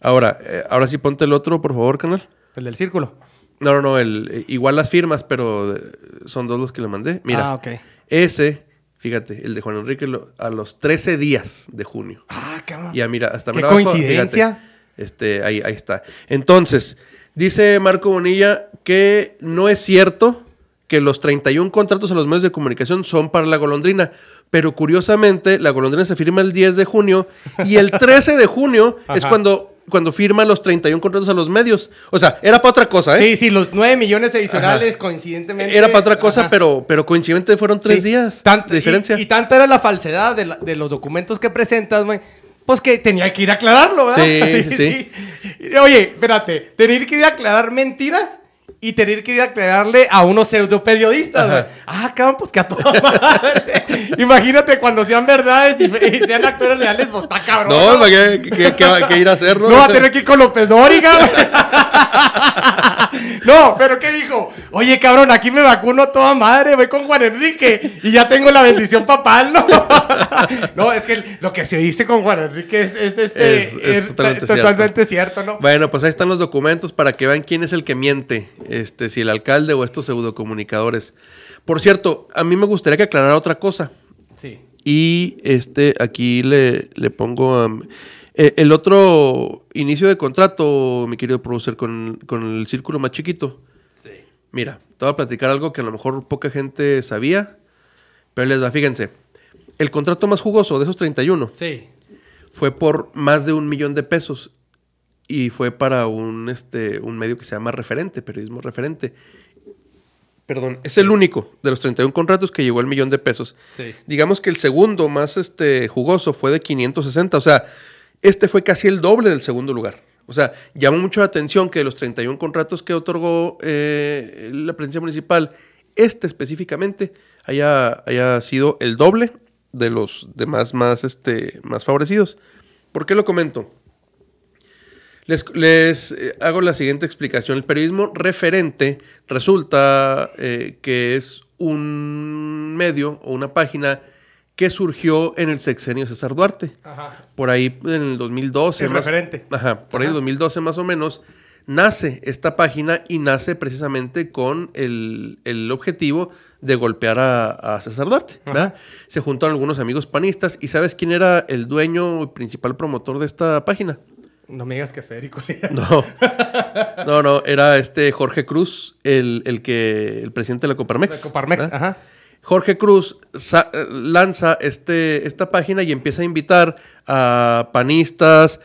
Ahora, eh, ahora sí ponte el otro, por favor, canal. El del círculo. No, no, no. El, igual las firmas, pero eh, son dos los que le mandé. Mira. Ah, ese, fíjate, el de Juan Enrique a los 13 días de junio. Ah, cabrón. Ya, mira, hasta ¿Qué me coincidencia? Abajo, fíjate, este, ahí, ahí está. Entonces, dice Marco Bonilla que no es cierto que los 31 contratos a los medios de comunicación son para la golondrina. Pero curiosamente, la golondrina se firma el 10 de junio y el 13 de junio es cuando cuando firma los 31 contratos a los medios. O sea, era para otra cosa, ¿eh? Sí, sí, los 9 millones adicionales, coincidentemente. Era para otra cosa, pero, pero coincidentemente fueron tres días Tant diferencia. Y, tanta era la falsedad de, los documentos que presentas, güey pues que tenía que ir a aclararlo, ¿verdad? Sí, sí, Oye, espérate, tener que ir a aclarar mentiras y tener que ir a aclararle a unos pseudo periodistas, güey. Ah, cabrón, pues que a toda madre. Imagínate cuando sean verdades y, sean actores leales, pues está cabrón. No, ¿Qué, qué, qué, ir a hacerlo? No, va a tener que ir con López Dóriga. no, pero ¿qué dijo? Oye, cabrón, aquí me vacuno toda madre, voy con Juan Enrique y ya tengo la bendición papal, ¿no? no, es que lo que se dice con Juan Enrique es, este, totalmente, cierto. Bueno, pues ahí están los documentos para que vean quién es el que miente, este, si el alcalde o estos pseudocomunicadores. Por cierto, a mí me gustaría que aclarara otra cosa. Y este, aquí le, pongo a, eh, el otro inicio de contrato, mi querido producer, con, con el círculo más chiquito. Mira, te voy a platicar algo que a lo mejor poca gente sabía, pero les va, fíjense. El contrato más jugoso de esos 31 fue por más de un millón de pesos y fue para un, este, un medio que se llama Referente, Periodismo Referente perdón, es el único de los 31 contratos que llegó al millón de pesos. Digamos que el segundo más este, jugoso fue de 560, o sea, este fue casi el doble del segundo lugar. O sea, llamó mucho la atención que de los 31 contratos que otorgó eh, la presidencia municipal, este específicamente haya, haya sido el doble de los demás más, este, más favorecidos. ¿Por qué lo comento? Les, eh, hago la siguiente explicación. El periodismo referente resulta eh, que es un medio o una página que surgió en el sexenio César Duarte. Por ahí en el 2012. El referente. Ajá, por ahí el 2012 más o menos nace esta página y nace precisamente con el, objetivo de golpear a, César Duarte. Se juntaron algunos amigos panistas y ¿sabes quién era el dueño y principal promotor de esta página? No me digas que Federico No. No, no, era este Jorge Cruz, el, que. el presidente de la Coparmex. La Coparmex, ajá. Jorge Cruz lanza este, esta página y empieza a invitar a panistas,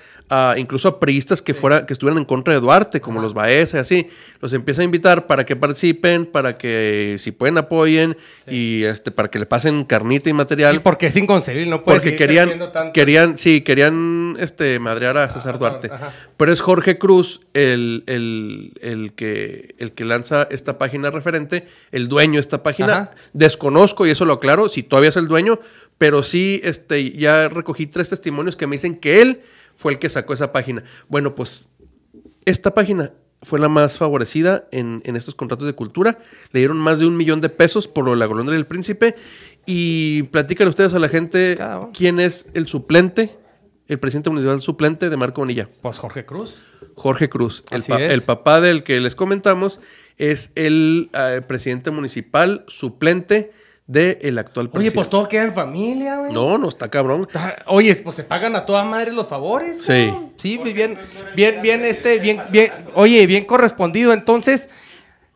incluso a priistas que, fuera, que estuvieran en contra de Duarte, como los Baeza y así. Los empieza a invitar para que participen, para que si pueden apoyen y este, para que le pasen carnita y material. ¿Y porque es inconcebible, no puede Porque querían, querían, sí, querían este, madrear a César Duarte. Pero es Jorge Cruz el, que, el que lanza esta página referente, el dueño de esta página. Desconozco, y eso lo aclaro, si todavía es el dueño, pero sí, este, ya recogí tres testimonios que me dicen que él fue el que sacó esa página. Bueno, pues esta página fue la más favorecida en, estos contratos de cultura. Le dieron más de un millón de pesos por la golondrina del príncipe. Y platican ustedes a la gente quién es el suplente, el presidente municipal suplente de Marco Bonilla. Pues Jorge Cruz. Jorge Cruz, el, papá del que les comentamos, es el eh, presidente municipal suplente de el actual presidente. Oye, pues todo queda en familia, güey. No, no, está cabrón. Oye, pues se pagan a toda madre los favores, Sí. Sí, Porque bien, bien, bien, este, bien, bien, oye, bien correspondido. Entonces,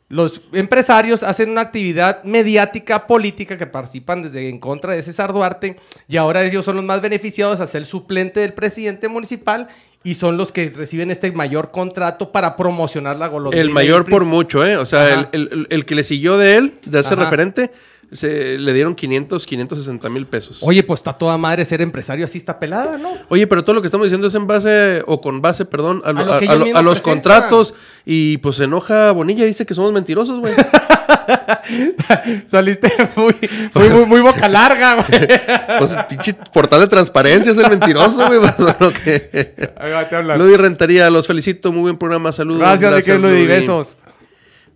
los empresarios hacen una actividad mediática política que participan desde en contra de César Duarte y ahora ellos son los más beneficiados a ser suplente del presidente municipal y son los que reciben este mayor contrato para promocionar la golondrina. El mayor por mucho, ¿eh? O sea, el, que le siguió de él, de ese referente, se, le dieron 500, 560 mil pesos. Oye, pues está toda madre ser empresario así, está pelada, ¿no? Oye, pero todo lo que estamos diciendo es en base, o con base, perdón, a, los contratos. Y pues se enoja Bonilla, dice que somos mentirosos, güey. Saliste muy, muy, muy, boca larga, güey. pues pinche portal de transparencia es el mentiroso, güey. Pues, Ludy rentaría, los felicito, muy buen programa, saludos. Gracias, gracias Ludy, besos.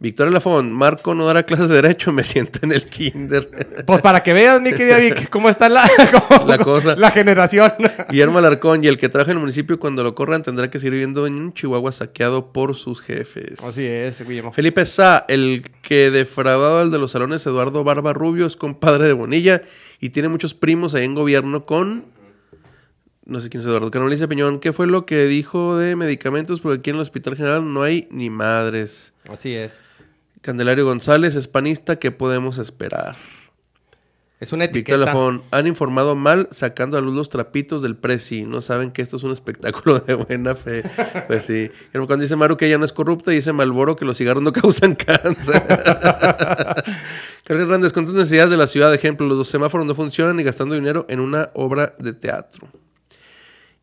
Victoria Lafón, Marco no dará clases de derecho, me siento en el kinder. Pues para que veas, mi querida Vic, cómo está la, la cosa. La generación. Guillermo Alarcón, y el que traje en el municipio cuando lo corran tendrá que seguir viviendo en un Chihuahua saqueado por sus jefes. Así es, Guillermo. Felipe Sa, el que defraudaba al de los salones Eduardo Barba Rubio, es compadre de Bonilla y tiene muchos primos ahí en gobierno con no sé quién es Eduardo Carmelisa Peñón, ¿qué fue lo que dijo de medicamentos? Porque aquí en el Hospital General no hay ni madres. Así es. Candelario González es panista, ¿qué podemos esperar? Es una etiqueta. Lafón, Han informado mal sacando a luz los trapitos del Prezi. No saben que esto es un espectáculo de buena fe. Pues sí. cuando dice Maru que ella no es corrupta, dice Malboro que los cigarros no causan cáncer. Carlos Hernández, ¿cuántas necesidades de la ciudad? De ejemplo, los semáforos no funcionan y gastando dinero en una obra de teatro.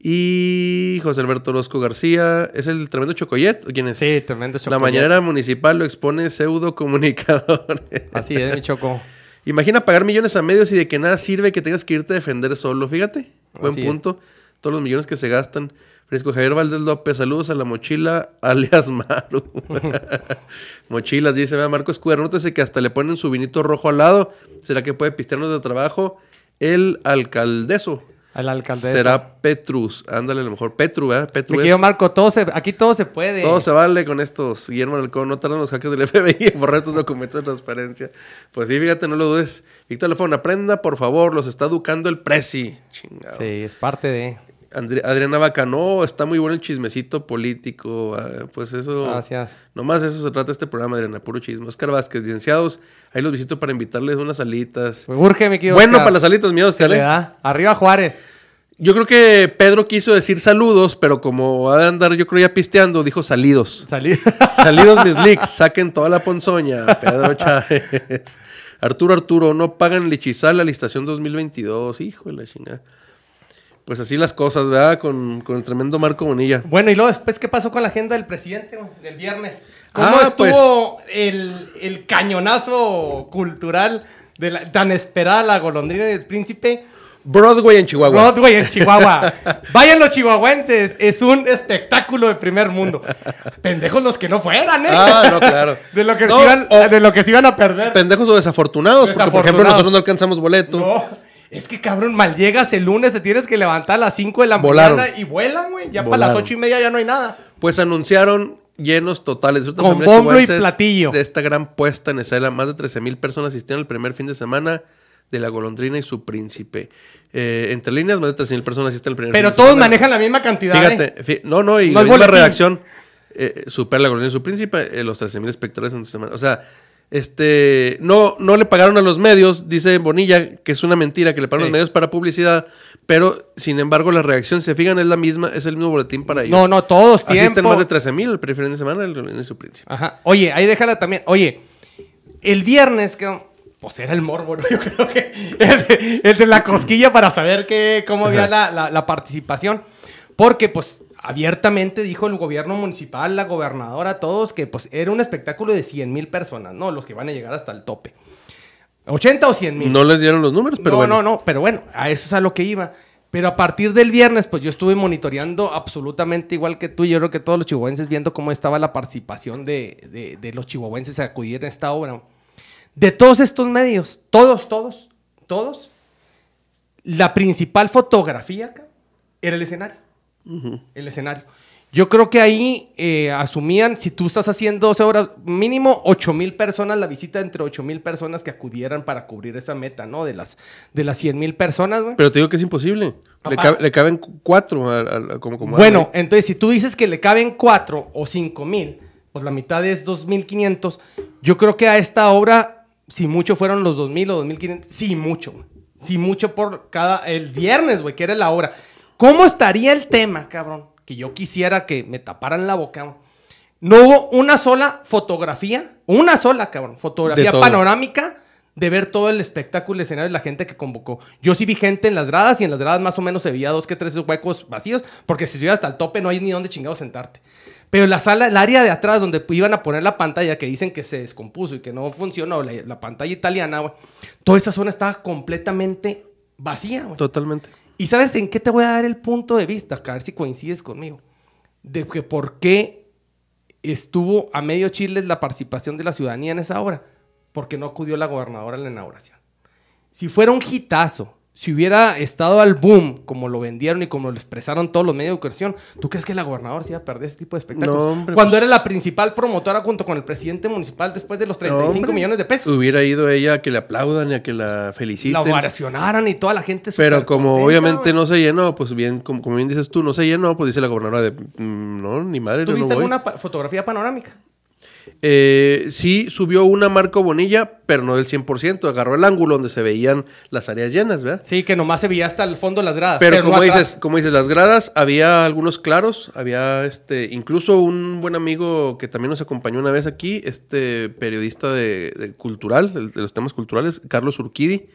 Y José Alberto Orozco García, ¿es el tremendo Chocoyet? ¿O quién es? Sí, tremendo Chocoyet. La mañanera municipal lo expone pseudo comunicador Así es, mi Choco. Imagina pagar millones a medios y de que nada sirve que tengas que irte a defender solo, fíjate. Buen punto. Todos los millones que se gastan. Francisco Javier Valdés López, saludos a la mochila alias Maru. Mochilas, dice, vea Marco Escudero, nótese que hasta le ponen su vinito rojo al lado. ¿Será que puede pistearnos de trabajo? El alcaldeso al Será Petrus. Ándale, a lo mejor. Petru, ¿verdad? Petru Marco, todo aquí todo se puede. Todo se vale con estos. Guillermo Alcón, no tardan los hackers del FBI en borrar estos documentos de transparencia. Pues sí, fíjate, no lo dudes. Víctor Lefón, aprenda, por favor, los está educando el presi. Chingado. Sí, es parte de. Adriana no está muy bueno el chismecito político. Ah, pues eso. Gracias. Nomás eso se trata este programa, Adriana, puro chisme. Oscar Vázquez, licenciados, ahí los visito para invitarles unas salitas. Bueno, para las salitas, mi Arriba Juárez. Yo creo que Pedro quiso decir saludos, pero como va a andar, yo creo ya pisteando, dijo salidos. salidos mis leaks, saquen toda la ponzoña, Pedro Chávez. Arturo Arturo, no pagan el la licitación 2022. Hijo la chingada pues así las cosas, ¿verdad? Con, el tremendo Marco Bonilla. Bueno, y luego después, ¿qué pasó con la agenda del presidente del viernes? ¿Cómo ah, estuvo pues- el, cañonazo cultural de la, tan esperada la golondrina del príncipe? Broadway en Chihuahua. Broadway en Chihuahua. Vayan los chihuahuenses, es un espectáculo de primer mundo. Pendejos los que no fueran, ¿eh? Ah, no, claro. De lo que, se, iban, a perder. Pendejos o desafortunados, porque por ejemplo nosotros no alcanzamos boleto. No. Es que cabrón, mal llegas el lunes, te tienes que levantar a las 5 de la mañana y vuelan, güey. Ya para las ocho y media ya no hay nada. Pues anunciaron llenos totales. Con y platillo. De esta gran puesta en escena, más de 13.000 mil personas asistieron el primer fin de semana de la golondrina y su príncipe. Eh, entre líneas, más de 13 mil personas asisten el primer Pero fin de todos manejan la misma cantidad. Fíjate, ¿eh? no, no, y la misma redacción. Eh, supera la golondrina y su príncipe, los 13 mil espectadores en semana. O sea, este, no, no le pagaron a los medios, dice Bonilla, que es una mentira, que le pagaron a los medios para publicidad, pero sin embargo la reacción, si se fijan, es la misma, es el mismo boletín para ellos. No, no, todos tienen. más de 13 mil el preferente de semana en su príncipe. Ajá. Oye, ahí déjala también. Oye, el viernes, que, pues era el morbo, yo creo que el de, la cosquilla para saber que, cómo había la, la participación, porque pues abiertamente dijo el gobierno municipal, la gobernadora, todos, que pues era un espectáculo de 100 mil personas, ¿no? Los que van a llegar hasta el tope. 80 o 100 mil. No les dieron los números, pero bueno. No, no, pero bueno, a eso es a lo que iba. Pero a partir del viernes, pues yo estuve monitoreando absolutamente igual que tú. Yo creo que todos los chihuahuenses viendo cómo estaba la participación de, los chihuahuenses a acudir a esta obra. De todos estos medios, todos, todos, todos, la principal fotografía acá era el escenario el escenario. Yo creo que ahí eh, asumían, si tú estás haciendo 12 horas, mínimo 8 mil personas, la visita entre 8 mil personas que acudieran para cubrir esa meta, ¿no? De las, de las 100 mil personas, güey. Pero te digo que es imposible. Le, caben 4 como, como... Bueno, entonces si tú dices que le caben 4 o 5 mil, pues la mitad es 2.500. Yo creo que a esta obra, si mucho fueron los 2.000 o 2.500, sí mucho, Si Sí mucho por cada... El viernes, güey, que era la obra. ¿Cómo estaría el tema, cabrón? Que yo quisiera que me taparan la boca. No hubo una sola fotografía, una sola, cabrón, fotografía panorámica de ver todo el espectáculo, el escenario de la gente que convocó. Yo sí vi gente en las gradas y en las gradas más o menos se veía dos que tres huecos vacíos, porque si subías hasta el tope no hay ni dónde chingado sentarte. Pero la sala, el área de atrás donde iban a poner la pantalla que dicen que se descompuso y que no funcionó, la, pantalla italiana, güey, toda esa zona estaba completamente vacía, güey. Totalmente. ¿Y sabes en qué te voy a dar el punto de vista? A ver si coincides conmigo. De que por qué estuvo a medio chile la participación de la ciudadanía en esa obra. Porque no acudió la gobernadora a la inauguración. Si fuera un hitazo si hubiera estado al boom, como lo vendieron y como lo expresaron todos los medios de educación, ¿tú crees que la gobernadora se iba a perder ese tipo de espectáculos? Cuando pues era la principal promotora junto con el presidente municipal después de los 35 millones de pesos. Hubiera ido ella a que le aplaudan y a que la feliciten. La ovacionaran y toda la gente. Pero como obviamente no se llenó, pues bien, como, bien dices tú, no se llenó, pues dice la gobernadora de, mm, no, ni madre. ¿Tuviste no alguna fotografía panorámica? Eh, sí subió una Marco Bonilla, pero no del 100%. Agarró el ángulo donde se veían las áreas llenas, ¿verdad? Sí, que nomás se veía hasta el fondo de las gradas. Pero, como, dices, las gradas, había algunos claros, había este, incluso un buen amigo que también nos acompañó una vez aquí, este periodista de, cultural, de los temas culturales, Carlos Urquidi.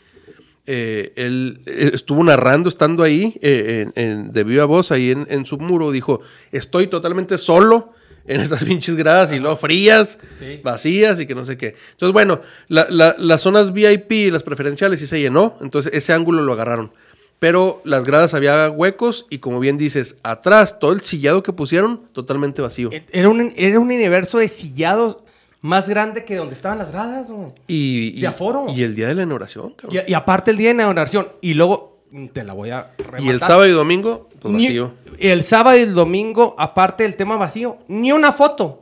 Eh, él eh, estuvo narrando estando ahí en, de viva voz, ahí en, en su muro, dijo, estoy totalmente solo en estas pinches gradas y luego frías, vacías y que no sé qué. Entonces, bueno, las zonas VIP, las preferenciales, sí se llenó, entonces ese ángulo lo agarraron. Pero las gradas había huecos y como bien dices, atrás, todo el sillado que pusieron, totalmente vacío. E, era un, era un universo de sillados más grande que donde estaban las gradas. Y, de Y el día de la inauguración, cabrón. Y, y aparte el día de la inauguración. Y luego te la voy a rematar. ¿Y el sábado y domingo? Pues vacío. el sábado y el domingo, aparte del tema vacío, ni una foto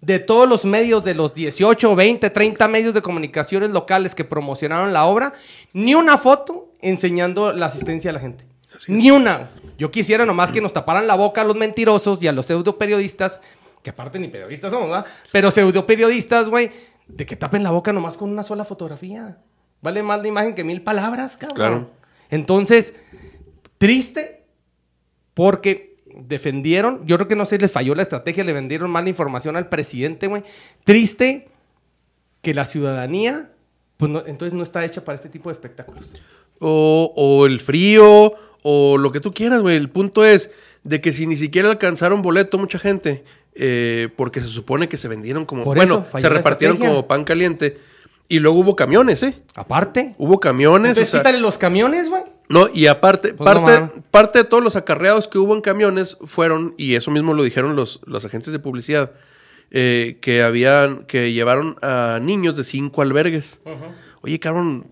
de todos los medios, de los 18, 20, 30 medios de comunicaciones locales que promocionaron la obra, ni una foto enseñando la asistencia a la gente. Ni una. Yo quisiera nomás que nos taparan la boca a los mentirosos y a los pseudo periodistas, que aparte ni periodistas somos, ¿verdad? Pero pseudo periodistas, güey, de que tapen la boca nomás con una sola fotografía. Vale más la imagen que mil palabras, cabrón. Claro. Entonces, triste porque defendieron, yo creo que no sé, les falló la estrategia, le vendieron mala información al presidente, güey. Triste que la ciudadanía, pues no, entonces no está hecha para este tipo de espectáculos. O, el frío, o lo que tú quieras, güey. El punto es de que si ni siquiera alcanzaron boleto mucha gente, eh, porque se supone que se vendieron como, bueno, se repartieron como pan caliente y luego hubo camiones, ¿eh? Aparte. Hubo camiones. Entonces, los camiones, güey. No, y aparte, pues parte, de todos los acarreados que hubo en camiones fueron, y eso mismo lo dijeron los, agentes de publicidad, eh, que habían, que llevaron a niños de cinco albergues. Oye, cabrón,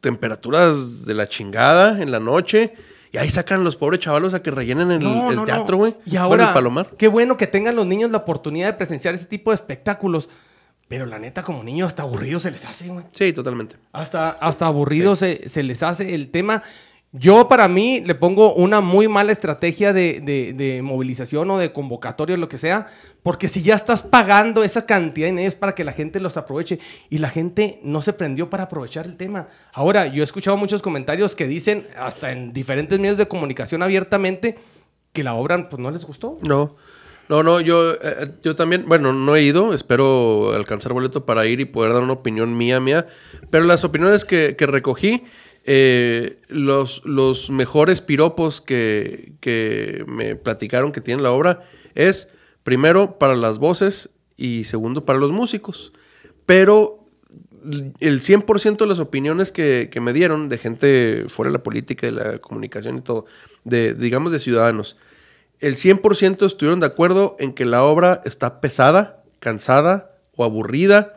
temperaturas de la chingada en la noche. Y ahí sacan los pobres chavalos a que rellenen el, teatro, güey. Y ahora, Palomar. qué bueno que tengan los niños la oportunidad de presenciar ese tipo de espectáculos. Pero la neta, como niño, hasta aburrido se les hace, güey. Sí, totalmente. Hasta, hasta aburrido se, les hace el tema. Yo, para mí, le pongo una muy mala estrategia de, movilización o de convocatoria, lo que sea, porque si ya estás pagando esa cantidad dinero, es para que la gente los aproveche y la gente no se prendió para aprovechar el tema. Ahora, yo he escuchado muchos comentarios que dicen, hasta en diferentes medios de comunicación abiertamente, que la obra pues, no les gustó. No. No, no, yo, eh, eh, yo también, bueno, no he ido, espero alcanzar boleto para ir y poder dar una opinión mía, mía, pero las opiniones que, recogí, eh, los, mejores piropos que, me platicaron que tiene la obra es, primero, para las voces y segundo, para los músicos, pero el 100% de las opiniones que, que, me dieron de gente fuera de la política, y la comunicación y todo, de, digamos, de ciudadanos, el 100% estuvieron de acuerdo en que la obra está pesada, cansada o aburrida.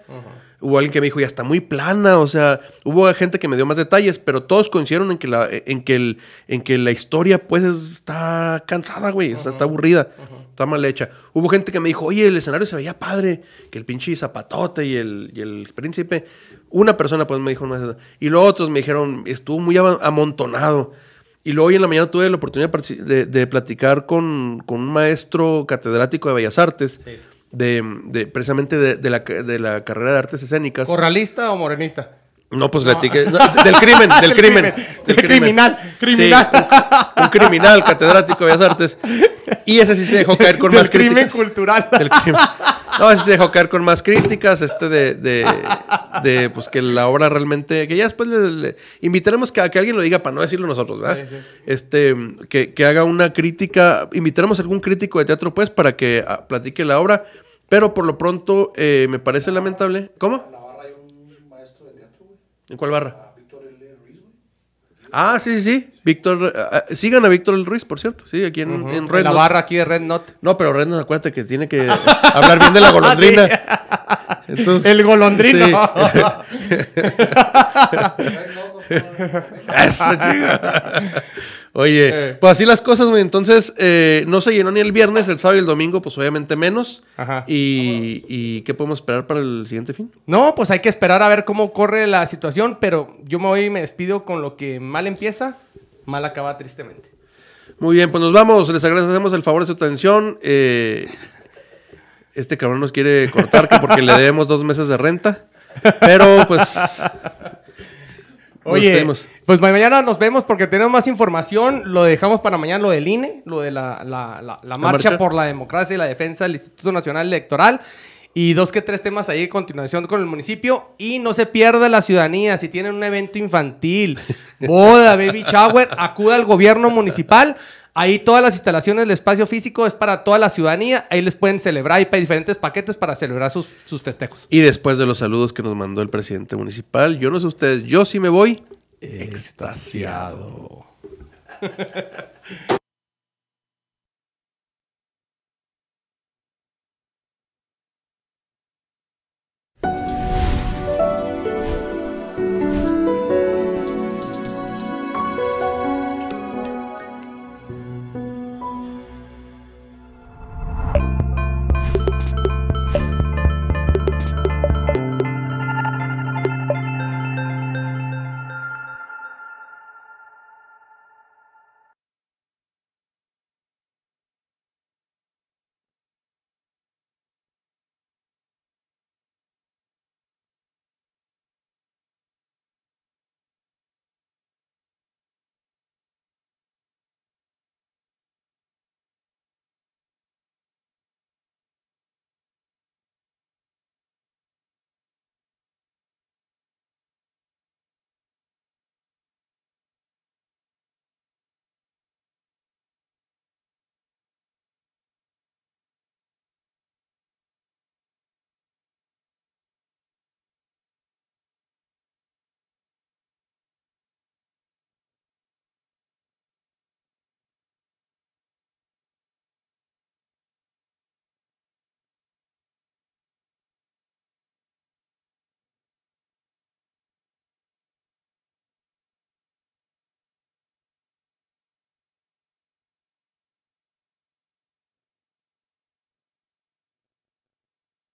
Hubo alguien que me dijo, ya está muy plana, o sea, hubo gente que me dio más detalles, pero todos coincidieron en que la, en que el, en que la historia pues está cansada, güey, está, aburrida, está mal hecha. Hubo gente que me dijo, oye, el escenario se veía padre, que el pinche zapatote y el, el príncipe. Una persona pues me dijo, no es Y los otros me dijeron, estuvo muy amontonado. Y luego hoy en la mañana tuve la oportunidad de, platicar con, un maestro catedrático de Bellas Artes, de, precisamente de, la, carrera de artes escénicas. ¿Corralista o morenista? No, pues del crimen, del crimen. Del criminal, criminal. un, criminal catedrático de Bellas Artes. Y ese sí se dejó caer con del más crimen Cultural. Del crimen cultural. No, se dejó caer con más críticas, este de, de, pues que la obra realmente, que ya después le, invitaremos que, a que alguien lo diga para no decirlo nosotros, ¿verdad? Este, que, haga una crítica, invitaremos a algún crítico de teatro pues para que ah, platique la obra, pero por lo pronto eh, me parece lamentable. ¿Cómo? En cuál barra? Ah, sí, sí, sí. Víctor, eh, eh, sigan a Víctor el Ruiz, por cierto. Sí, aquí en, en La barra aquí de Red Not. No, pero Red Not, acuérdate que tiene que eh, hablar bien de la golondrina. Ah, el golondrino. Oye, eh. pues así las cosas, güey. Entonces, eh, no se llenó ni el viernes, el sábado y el domingo, pues obviamente menos. Ajá. Y, qué podemos esperar para el siguiente fin? No, pues hay que esperar a ver cómo corre la situación, pero yo me voy y me despido con lo que mal empieza, mal acaba tristemente. Muy bien, pues nos vamos. Les agradecemos el favor de su atención. Eh, este cabrón nos quiere cortar porque le debemos dos meses de renta. Pero pues Oye, pues mañana nos vemos porque tenemos más información. Lo dejamos para mañana, lo del INE, lo de la, marcha, por la democracia y la defensa del Instituto Nacional Electoral. Y dos que tres temas ahí, continuación con el municipio. Y no se pierda la ciudadanía. Si tienen un evento infantil, boda, baby shower, acuda al gobierno municipal Ahí todas las instalaciones, el espacio físico es para toda la ciudadanía. Ahí les pueden celebrar y hay diferentes paquetes para celebrar sus, festejos. Y después de los saludos que nos mandó el presidente municipal, yo no sé ustedes, yo sí me voy extasiado.